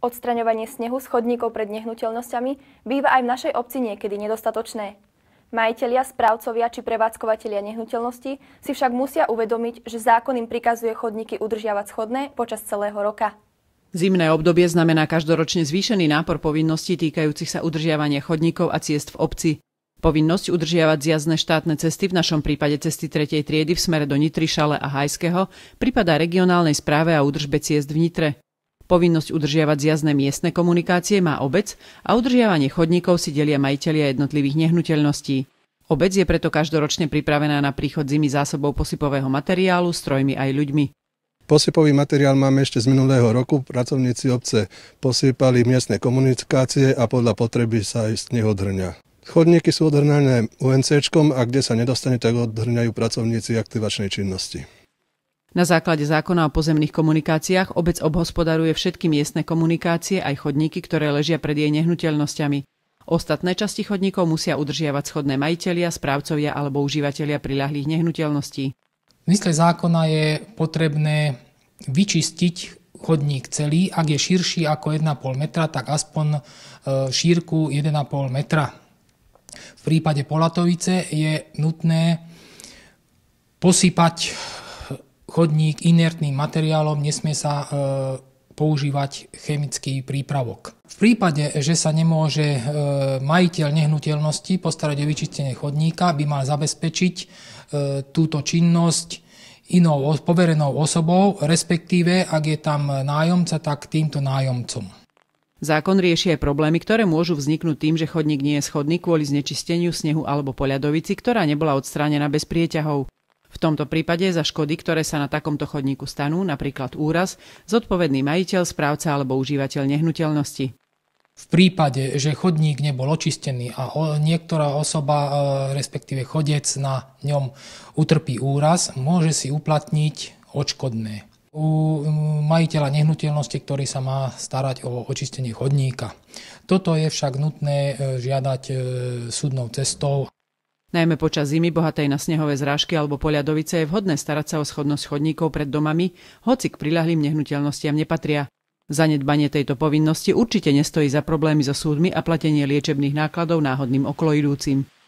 Odstraňovanie snehu s chodníkov pred nehnuteľnosťami býva aj v našej obci niekedy nedostatočné. Majiteľia, správcovia či prevádzkovateľia nehnuteľnosti si však musia uvedomiť, že zákon im prikazuje chodníky udržiavať schodné počas celého roka. Zimné obdobie znamená každoročne zvýšený nápor povinností týkajúcich sa udržiavania chodníkov a ciest v obci. Povinnosť udržiavať zjazdné štátne cesty, v našom prípade cesty 3. triedy v smere do Nitry, Šale a Hajského, pripadá regionálnej správe a údržbe ciest v Nitre. Povinnosť udržiavať zjazné miestne komunikácie má obec a udržiavanie chodníkov si delia majiteľia jednotlivých nehnuteľností. Obec je preto každoročne pripravená na príchod zimy zásobou posypového materiálu, strojmi aj ľuďmi. Posypový materiál máme ešte z minulého roku. Pracovníci obce posypali miestne komunikácie a podľa potreby sa aj z neho drňa. Chodníky sú odhrňané UNC a kde sa nedostane, tak odhrňajú pracovníci aktivačnej činnosti. Na základe zákona o pozemných komunikáciách obec obhospodaruje všetky miestne komunikácie aj chodníky, ktoré ležia pred jej nehnuteľnosťami. Ostatné časti chodníkov musia udržiavať schodné majiteľia, správcovia alebo užívateľia priľahlých nehnuteľností. V mysle zákona je potrebné vyčistiť chodník celý, ak je širší ako 1,5 metra, tak aspoň e, šírku 1,5 metra. V prípade Polatovice je nutné posypať chodník inertným materiálom, nesmie sa e, používať chemický prípravok. V prípade, že sa nemôže e, majiteľ nehnuteľnosti postarať o vyčistenie chodníka, by mal zabezpečiť e, túto činnosť inou poverenou osobou, respektíve ak je tam nájomca, tak týmto nájomcom. Zákon rieši aj problémy, ktoré môžu vzniknúť tým, že chodník nie je schodný kvôli znečisteniu snehu alebo poľadovici, ktorá nebola odstránená bez prieťahov. V tomto prípade za škody, ktoré sa na takomto chodníku stanú, napríklad úraz, zodpovedný majiteľ, správca alebo užívateľ nehnuteľnosti. V prípade, že chodník nebol očistený a niektorá osoba, e, respektíve chodec na ňom utrpí úraz, môže si uplatniť odškodné u majiteľa nehnuteľnosti, ktorý sa má starať o očistenie chodníka. Toto je však nutné e, žiadať e, súdnou cestou. Najmä počas zimy bohatej na snehové zrážky alebo poľadovice je vhodné starať sa o schodnosť chodníkov pred domami, hoci k prilahlým nehnuteľnostiam nepatria. Zanedbanie tejto povinnosti určite nestojí za problémy so súdmi a platenie liečebných nákladov náhodným okloidúcim.